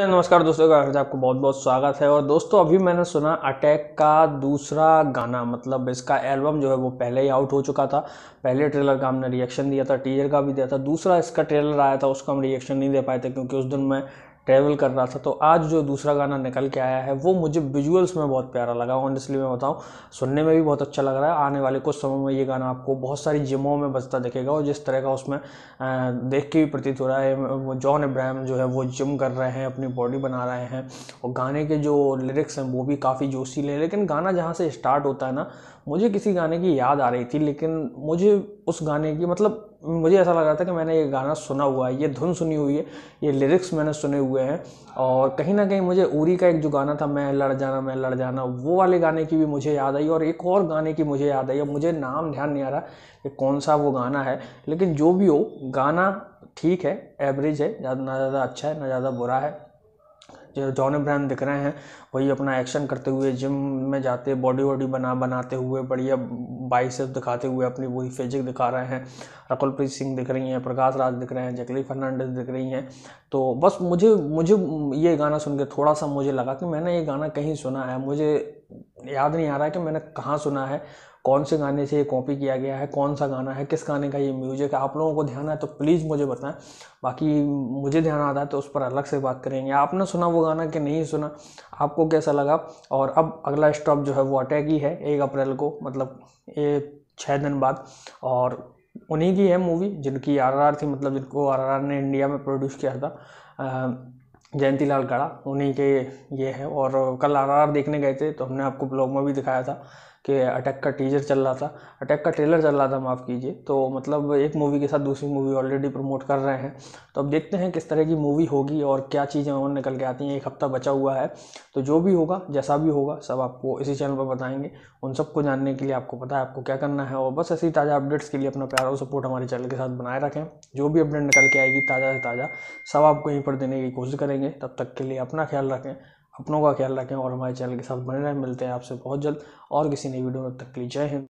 तो नमस्कार दोस्तों आपको बहुत बहुत स्वागत है और दोस्तों अभी मैंने सुना अटैक का दूसरा गाना मतलब इसका एल्बम जो है वो पहले ही आउट हो चुका था पहले ट्रेलर का हमने रिएक्शन दिया था टीजर का भी दिया था दूसरा इसका ट्रेलर आया था उसका हम रिएक्शन नहीं दे पाए थे क्योंकि उस दिन मैं ट्रैवल कर रहा था तो आज जो दूसरा गाना निकल के आया है वो मुझे विजुअल्स में बहुत प्यारा लगा ऑनेस्टली मैं बताऊँ सुनने में भी बहुत अच्छा लग रहा है आने वाले कुछ समय में ये गाना आपको बहुत सारी जिमों में बजता दिखेगा और जिस तरह का उसमें देख के भी प्रतीत हो रहा है वो जॉन इब्राहम जो है वो जिम कर रहे हैं अपनी बॉडी बना रहे हैं और गाने के जो लिरिक्स हैं वो भी काफ़ी जोशी हैं लेकिन गाना जहाँ से स्टार्ट होता है ना मुझे किसी गाने की याद आ रही थी लेकिन मुझे उस गाने की मतलब मुझे ऐसा लग रहा था कि मैंने ये गाना सुना हुआ है ये धुन सुनी हुई है ये लिरिक्स मैंने सुने हुए हैं और कहीं ना कहीं मुझे उरी का एक जो गाना था मैं लड़ जाना मैं लड़ जाना वो वाले गाने की भी मुझे याद आई और एक और गाने की मुझे याद आई अब मुझे नाम ध्यान नहीं आ रहा कि कौन सा वो गाना है लेकिन जो भी हो गाना ठीक है एवरेज है ज़्यादा ना ज़्यादा अच्छा है ना ज़्यादा बुरा है जो जॉन अब्राहम दिख रहे हैं वही अपना एक्शन करते हुए जिम में जाते बॉडी वॉडी बना बनाते हुए बढ़िया बाइसेप दिखाते हुए अपनी पूरी फिजिक दिखा रहे हैं रकुलप्रीत सिंह दिख रही हैं प्रकाश राज दिख रहे हैं जैकली फर्नांडिस दिख रही हैं तो बस मुझे मुझे ये गाना सुन के थोड़ा सा मुझे लगा कि मैंने ये गाना कहीं सुना है मुझे याद नहीं आ रहा है कि मैंने कहाँ सुना है कौन से गाने से ये कॉपी किया गया है कौन सा गाना है किस गाने का ये म्यूजिक है आप लोगों को ध्यान है तो प्लीज़ मुझे बताएं बाकी मुझे ध्यान आता है तो उस पर अलग से बात करेंगे आपने सुना वो गाना कि नहीं सुना आपको कैसा लगा और अब अगला स्टॉप जो है वो अटैक ही है एक अप्रैल को मतलब ये छः दिन बाद और उन्हीं की है मूवी जिनकी आर आर थी मतलब जिनको आर आर ने इंडिया में प्रोड्यूस किया था जयंती लाल काड़ा उन्हीं के ये है और कल आर आर देखने गए थे तो हमने आपको ब्लॉग में भी दिखाया था के अटैक का टीजर चल रहा था अटैक का ट्रेलर चल रहा था माफ़ कीजिए तो मतलब एक मूवी के साथ दूसरी मूवी ऑलरेडी प्रमोट कर रहे हैं तो अब देखते हैं किस तरह की मूवी होगी और क्या चीज़ें और निकल के आती हैं एक हफ़्ता बचा हुआ है तो जो भी होगा जैसा भी होगा सब आपको इसी चैनल पर बताएंगे उन सबको जानने के लिए आपको पता है आपको क्या करना है और बस ऐसी ताज़ा अपडेट्स के लिए अपना प्यार और सपोर्ट हमारे चैनल के साथ बनाए रखें जो भी अपडेट निकल के आएगी ताज़ा से ताज़ा सब आपको यहीं पर देने की कोशिश करेंगे तब तक के लिए अपना ख्याल रखें अपनों का ख्याल रखें और हमारे चैनल के साथ बने रहें मिलते हैं आपसे बहुत जल्द और किसी नई वीडियो में तक के लिए जय हिंद